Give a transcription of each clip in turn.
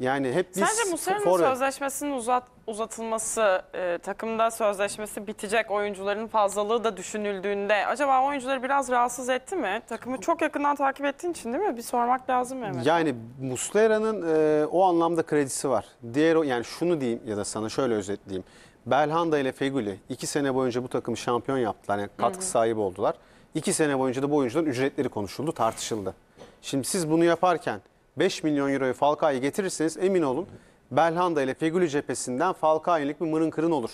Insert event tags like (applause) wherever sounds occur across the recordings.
Yani hep biz Sence Muslera'nın forvet- sözleşmesinin uzat, uzatılması, e, takımda sözleşmesi bitecek oyuncuların fazlalığı da düşünüldüğünde acaba oyuncuları biraz rahatsız etti mi? Takımı çok yakından takip ettiğin için değil mi? Bir sormak lazım Mehmet. Yani Muslera'nın e, o anlamda kredisi var. Diğer yani şunu diyeyim ya da sana şöyle özetleyeyim. Belhanda ile Fegüli iki sene boyunca bu takımı şampiyon yaptılar. Yani katkı sahibi oldular. İki sene boyunca da bu oyuncuların ücretleri konuşuldu, tartışıldı. Şimdi siz bunu yaparken 5 milyon euroyu Falcao'yu getirirseniz emin olun Belhanda ile Fegülü cephesinden Falcao'ylık bir mırın kırın olur.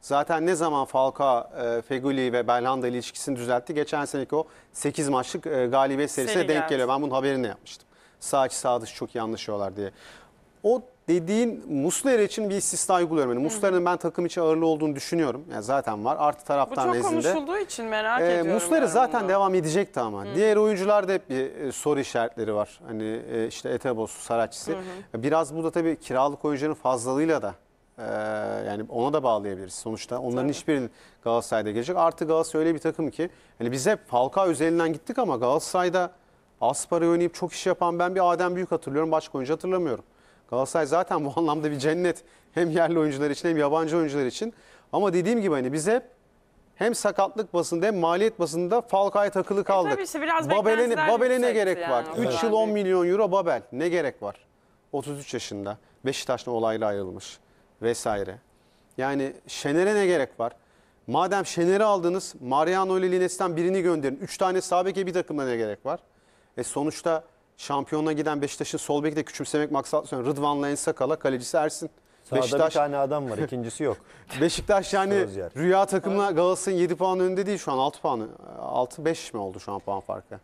Zaten ne zaman Falcao, e, Fegüli ve Belhanda ilişkisini düzeltti? Geçen seneki o 8 maçlık e, galibiyet serisine Seri denk geldi. geliyor. Ben bunun haberini yapmıştım. Sağ içi sağ dışı çok iyi anlaşıyorlar diye. O dediğin Muslera için bir istisna uyguluyorum. Yani Muslera'nın ben takım içi ağırlığı olduğunu düşünüyorum. Yani zaten var. Artı taraftan Bu çok nezdinde. konuşulduğu için merak Ee, ediyorum. Muslera zaten bunu. devam edecekti ama. Diğer oyuncularda hep bir e, soru işaretleri var. Hani e, işte Etebos, Saracisi. Biraz bu da tabii kiralık oyuncuların fazlalığıyla da e, yani ona da bağlayabiliriz sonuçta. Onların hiçbirinin Galatasaray'da gelecek. Artı Galatasaray öyle bir takım ki hani biz hep Falcao üzerinden gittik ama Galatasaray'da az para oynayıp çok iş yapan ben bir Adem Büyük hatırlıyorum. Başka oyuncu hatırlamıyorum. Galatasaray zaten bu (laughs) anlamda bir cennet. Hem yerli oyuncular için hem yabancı oyuncular için. Ama dediğim gibi hani bize hem sakatlık basında hem maliyet basında Falcao'ya takılı e kaldık. E işte biraz Babel'e ne, ne gerek yani var? 3 yıl 10 milyon euro Babel. Ne gerek var? 33 yaşında. Beşiktaş'la olayla ayrılmış. Vesaire. Yani Şener'e ne gerek var? Madem Şener'i aldınız, Mariano ile Lines'ten birini gönderin. 3 tane sabeke bir takımda ne gerek var? E sonuçta şampiyonluğa giden Beşiktaş'ın sol beki de küçümsemek maksatlı Rıdvan'la Ensakal'a kalecisi Ersin. Sağda Beşiktaş... bir tane adam var ikincisi yok. (laughs) Beşiktaş yani rüya takımla Galatasaray'ın 7 puan önünde değil şu an 6 puanı. 6-5 mi oldu şu an puan farkı?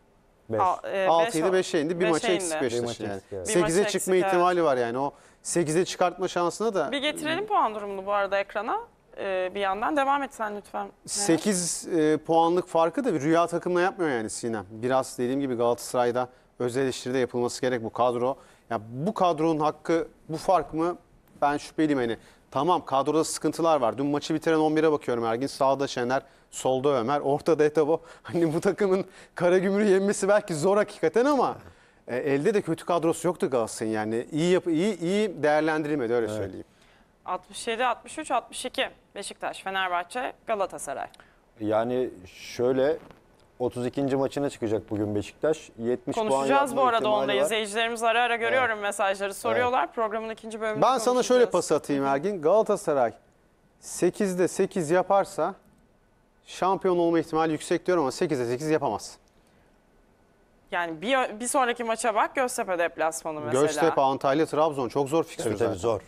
5. 6 7 5 indi. Bir maça eksik Beşiktaş yani. yani. 8'e çıkma evet. ihtimali var yani. O 8'e çıkartma şansına da. Bir getirelim puan durumunu bu arada ekrana. Ee, bir yandan devam et sen lütfen. Evet. 8 e, puanlık farkı da bir rüya takımla yapmıyor yani Sinem. Biraz dediğim gibi Galatasaray'da öz eleştiride yapılması gerek bu kadro. Yani bu kadronun hakkı bu fark mı? Ben şüpheliyim hani. Tamam kadroda sıkıntılar var. Dün maçı bitiren 11'e bakıyorum Ergin. Sağda Şener, solda Ömer, ortada Etabo. Hani bu takımın kara Karagümrük'ü yenmesi belki zor hakikaten ama e, elde de kötü kadrosu yoktu Galatasaray'ın yani. İyi yap iyi iyi değerlendirilmedi öyle söyleyeyim. 67, 63, 62 Beşiktaş, Fenerbahçe, Galatasaray. Yani şöyle 32. maçına çıkacak bugün Beşiktaş. 70 Konuşacağız puan bu arada onda var. izleyicilerimiz ara ara görüyorum evet. mesajları soruyorlar. Evet. Programın ikinci bölümünde Ben sana şöyle pas atayım Ergin. Galatasaray 8'de 8 yaparsa şampiyon olma ihtimali yüksek diyorum ama 8'de 8 yapamaz. Yani bir, bir sonraki maça bak Göztepe deplasmanı mesela. Göztepe, Antalya, Trabzon çok zor fikstür Tabii tabii zor.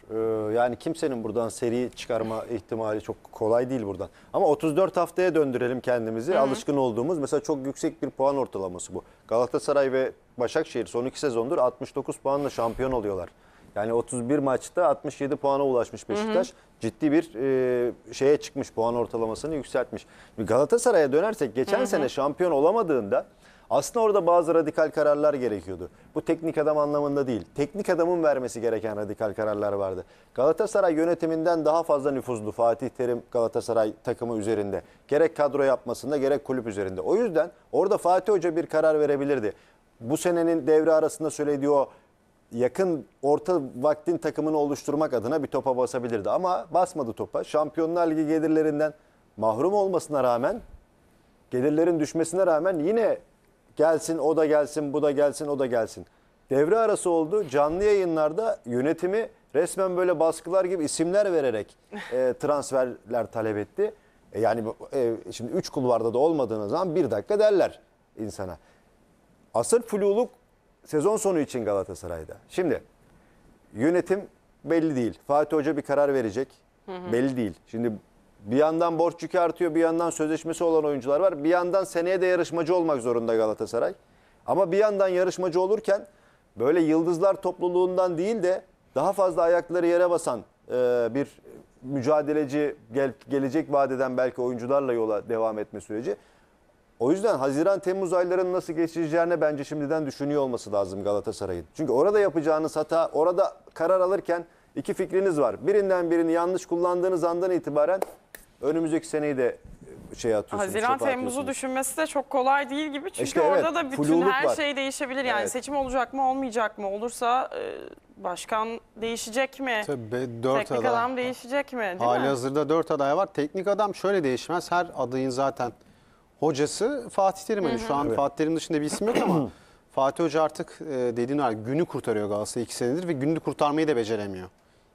Ee, yani kimsenin buradan seri çıkarma (laughs) ihtimali çok kolay değil buradan. Ama 34 haftaya döndürelim kendimizi. Alışkın olduğumuz mesela çok yüksek bir puan ortalaması bu. Galatasaray ve Başakşehir son iki sezondur 69 puanla şampiyon oluyorlar. Yani 31 maçta 67 puana ulaşmış Beşiktaş. Ciddi bir e, şeye çıkmış puan ortalamasını yükseltmiş. Galatasaray'a dönersek geçen sene şampiyon olamadığında aslında orada bazı radikal kararlar gerekiyordu. Bu teknik adam anlamında değil. Teknik adamın vermesi gereken radikal kararlar vardı. Galatasaray yönetiminden daha fazla nüfuzlu Fatih Terim Galatasaray takımı üzerinde. Gerek kadro yapmasında gerek kulüp üzerinde. O yüzden orada Fatih Hoca bir karar verebilirdi. Bu senenin devre arasında söylediği o yakın orta vaktin takımını oluşturmak adına bir topa basabilirdi. Ama basmadı topa. Şampiyonlar Ligi gelirlerinden mahrum olmasına rağmen gelirlerin düşmesine rağmen yine Gelsin o da gelsin bu da gelsin o da gelsin. Devre arası oldu. Canlı yayınlarda yönetimi resmen böyle baskılar gibi isimler vererek e, (laughs) transferler talep etti. E yani e, şimdi üç kulvarda da olmadığınız zaman bir dakika derler insana. Asıl fluluk sezon sonu için Galatasaray'da. Şimdi yönetim belli değil. Fatih Hoca bir karar verecek. Hı hı. Belli değil. Şimdi bir yandan borç yükü artıyor, bir yandan sözleşmesi olan oyuncular var. Bir yandan seneye de yarışmacı olmak zorunda Galatasaray. Ama bir yandan yarışmacı olurken böyle yıldızlar topluluğundan değil de daha fazla ayakları yere basan e, bir mücadeleci gel, gelecek vadeden belki oyuncularla yola devam etme süreci. O yüzden Haziran-Temmuz aylarının nasıl geçeceğine bence şimdiden düşünüyor olması lazım Galatasaray'ın. Çünkü orada yapacağınız hata, orada karar alırken iki fikriniz var. Birinden birini yanlış kullandığınız andan itibaren Önümüzdeki seneyi de e, şey atıyorsunuz. Haziran Temmuz'u düşünmesi de çok kolay değil gibi. E Çünkü İşte evet, orada da bütün her var. şey değişebilir. Yani Evet. seçim olacak mı olmayacak mı? Olursa e, başkan değişecek mi? Tabii 4 Teknik adam, adam değişecek mi? Değil Hali mi? hazırda 4 aday var. Teknik adam şöyle değişmez. Her adayın zaten hocası Fatih Terim. Yani şu an Fatih Terim dışında bir isim yok ama (clears throat) Fatih Hoca artık dediğin hani var günü kurtarıyor Galatasaray 2 senedir ve günü kurtarmayı da beceremiyor.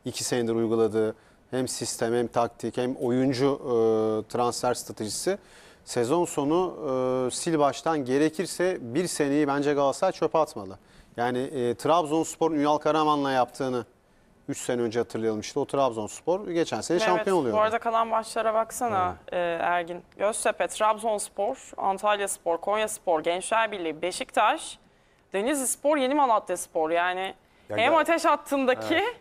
2 senedir uyguladığı hem sistem hem taktik hem oyuncu e, transfer stratejisi sezon sonu e, sil baştan gerekirse bir seneyi bence Galatasaray çöpe atmalı. Yani e, Trabzonspor'un Ünal Karaman'la yaptığını 3 sene önce hatırlayalım işte o Trabzonspor geçen sene evet, şampiyon oluyor. Bu arada kalan başlara baksana hmm. e, Ergin. Göztepe, Trabzonspor, Antalyaspor, Konyaspor, Gençlerbirliği, Beşiktaş, Denizlispor, Yeni malatya spor Yani ya hem ateş hattındaki evet.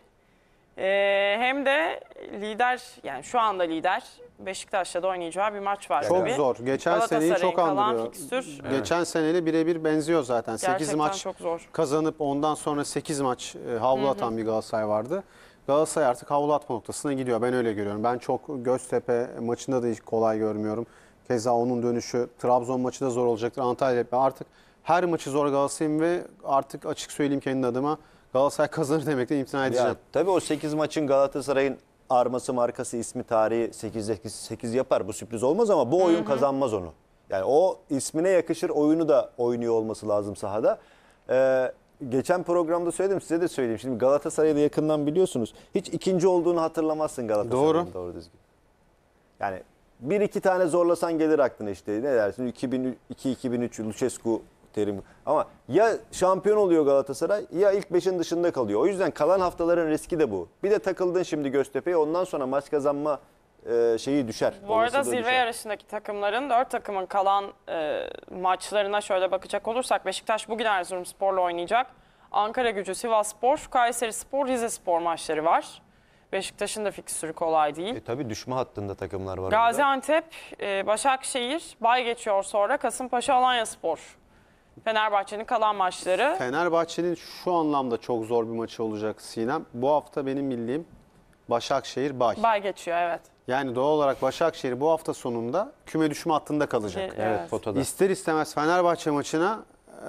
Ee, hem de lider yani şu anda lider Beşiktaş'la da oynayacağı bir maç var Çok tabii. zor. Geçen seneyi çok kalan andırıyor. fikstür. Geçen seneli birebir benziyor zaten. 8 maç çok zor. kazanıp ondan sonra 8 maç e, havlu atan bir Galatasaray vardı. Galatasaray artık havlu atma noktasına gidiyor. Ben öyle görüyorum. Ben çok Göztepe maçında da hiç kolay görmüyorum. Keza onun dönüşü Trabzon maçı da zor olacaktır. Antalya artık her maçı zor Galatasaray'ın ve artık açık söyleyeyim kendi adıma Galatasaray kazanır demekten imtina edeceğim. Ya, tabii o 8 maçın Galatasaray'ın arması, markası, ismi, tarihi 8 8, 8 yapar. Bu sürpriz olmaz ama bu oyun Hı -hı. kazanmaz onu. Yani o ismine yakışır oyunu da oynuyor olması lazım sahada. Ee, geçen programda söyledim size de söyleyeyim. Şimdi Galatasaray'ı da yakından biliyorsunuz. Hiç ikinci olduğunu hatırlamazsın Galatasaray'ın doğru. doğru düzgün. Yani bir iki tane zorlasan gelir aklına işte. Ne dersin? 2002-2003 Lucescu terim. Ama ya şampiyon oluyor Galatasaray ya ilk beşin dışında kalıyor. O yüzden kalan haftaların riski de bu. Bir de takıldın şimdi Göztepe'ye ondan sonra maç kazanma e, şeyi düşer. Bu arada zirve düşer. yarışındaki takımların dört takımın kalan e, maçlarına şöyle bakacak olursak Beşiktaş bugün Erzurumspor'la oynayacak. Ankara Gücü, Sivas Spor, Kayseri Spor, Rize Spor maçları var. Beşiktaş'ın da fikstürü kolay değil. E, tabii düşme hattında takımlar var. Gaziantep, e, Başakşehir, Bay geçiyor sonra Kasımpaşa, Alanya Spor Fenerbahçe'nin kalan maçları. Fenerbahçe'nin şu anlamda çok zor bir maçı olacak Sinem. Bu hafta benim bildiğim Başakşehir Bay. Bay geçiyor evet. Yani doğal olarak Başakşehir bu hafta sonunda küme düşme hattında kalacak. Evet, evet. fotoda. İster istemez Fenerbahçe maçına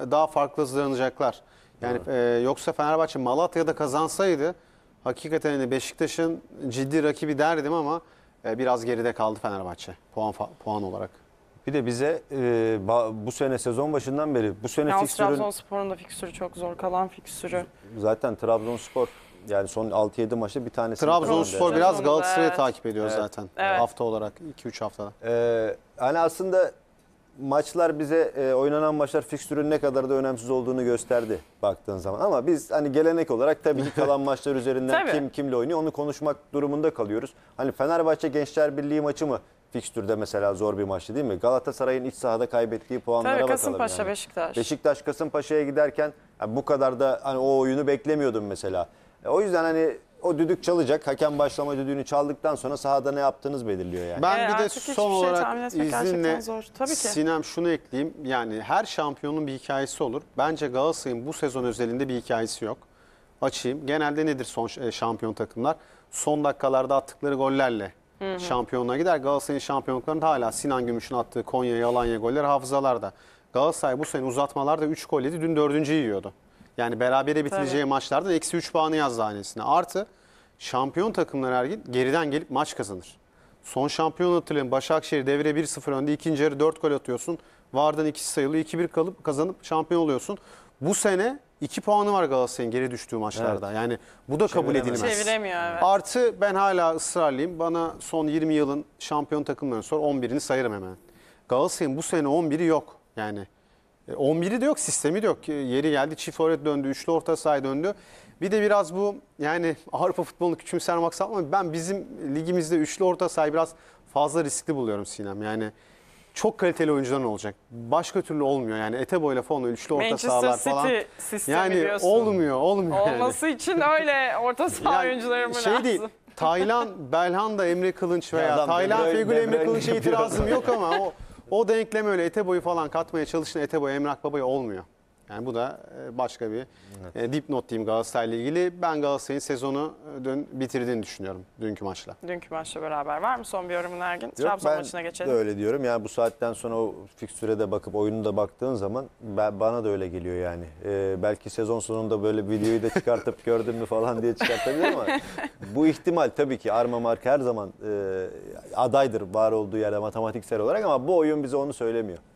e, daha farklı hazırlanacaklar. Yani e, yoksa Fenerbahçe Malatya'da kazansaydı hakikaten hani Beşiktaş'ın ciddi rakibi derdim ama e, biraz geride kaldı Fenerbahçe puan puan olarak. Bir de bize e, bu sene sezon başından beri bu sene Yalnız fikstürün... Trabzonspor'un da fikstürü çok zor kalan fikstürü. Zaten Trabzonspor yani son 6-7 maçta bir tanesi. Trabzonspor biraz Galatasaray'ı evet. takip ediyor evet. zaten e, evet. hafta olarak 2-3 haftada. Ee, hani aslında maçlar bize e, oynanan maçlar fikstürün ne kadar da önemsiz olduğunu gösterdi baktığın zaman. Ama biz hani gelenek olarak tabii ki kalan (laughs) maçlar üzerinden kim kimle oynuyor onu konuşmak durumunda kalıyoruz. Hani Fenerbahçe Gençler Birliği maçı mı fikstürde mesela zor bir maçtı değil mi? Galatasaray'ın iç sahada kaybettiği puanlara Tabii, bakalım. Kasımpaşa, yani. Beşiktaş. Beşiktaş Kasımpaşa'ya giderken yani bu kadar da hani o oyunu beklemiyordum mesela. E, o yüzden hani o düdük çalacak. Hakem başlama düdüğünü çaldıktan sonra sahada ne yaptığınız belirliyor yani. Ben e, bir de son şey olarak izinle zor. Tabii ki. Sinem şunu ekleyeyim. Yani her şampiyonun bir hikayesi olur. Bence Galatasaray'ın bu sezon özelinde bir hikayesi yok. Açayım. Genelde nedir son e, şampiyon takımlar? Son dakikalarda attıkları gollerle Hı hı. Şampiyonluğa gider. Galatasaray'ın şampiyonluklarında hala Sinan Gümüş'ün attığı Konya'ya, Yalanya golleri hafızalarda. Galatasaray bu sene uzatmalarda 3 gol yedi. Dün 4. yiyordu. Yani berabere bitireceği Tabii. maçlardan eksi 3 puanı yazdı hanesine. Artı şampiyon takımlar gün geriden gelip maç kazanır. Son şampiyon hatırlayın Başakşehir devre 1-0 önde ikinci yarı 4 gol atıyorsun. Vardan 2 sayılı 2-1 kalıp kazanıp şampiyon oluyorsun. Bu sene 2 puanı var Galatasaray'ın geri düştüğü maçlarda. Yani bu da kabul edilmez. Çeviremiyor evet. Artı ben hala ısrarlıyım. Bana son 20 yılın şampiyon takımlarını sor 11'ini sayırım hemen. Galatasaray'ın bu sene 11'i yok. Yani 11'i e, de yok, sistemi de yok. E, yeri geldi çift forvet döndü, üçlü orta sahaya döndü. Bir de biraz bu yani Avrupa futbolunu küçümser maksatla ben bizim ligimizde üçlü orta sahayı biraz fazla riskli buluyorum Sinem. Yani çok kaliteli oyuncuların olacak. Başka türlü olmuyor yani. Etebo ile Fono üçlü orta Manchester sahalar City falan. sistemi yani diyorsun. olmuyor, olmuyor Olması yani. için öyle orta (laughs) saha yani oyuncuları şey lazım? Değil, Taylan, (laughs) Belhanda, Emre Kılınç veya ya Taylan, Fegül, Emre Kılıç'a itirazım yok ama o, o denkleme öyle Etebo'yu falan katmaya çalışın Etebo, Emrah Baba'ya olmuyor. Yani bu da e, başka bir evet. E, dipnot diyeyim Galatasaray'la ilgili. Ben Galatasaray'ın sezonu e, dün bitirdiğini düşünüyorum dünkü maçla. Dünkü maçla beraber var mı son bir yorumun Ergin? Yok, Trabzon ben maçına geçelim. öyle diyorum. Yani bu saatten sonra o fikstüre de bakıp oyunu da baktığın zaman ben, bana da öyle geliyor yani. Ee, belki sezon sonunda böyle videoyu da çıkartıp (laughs) gördün mü falan diye çıkartabilir ama (laughs) bu ihtimal tabii ki Arma Mark her zaman e, adaydır var olduğu yerde matematiksel olarak ama bu oyun bize onu söylemiyor.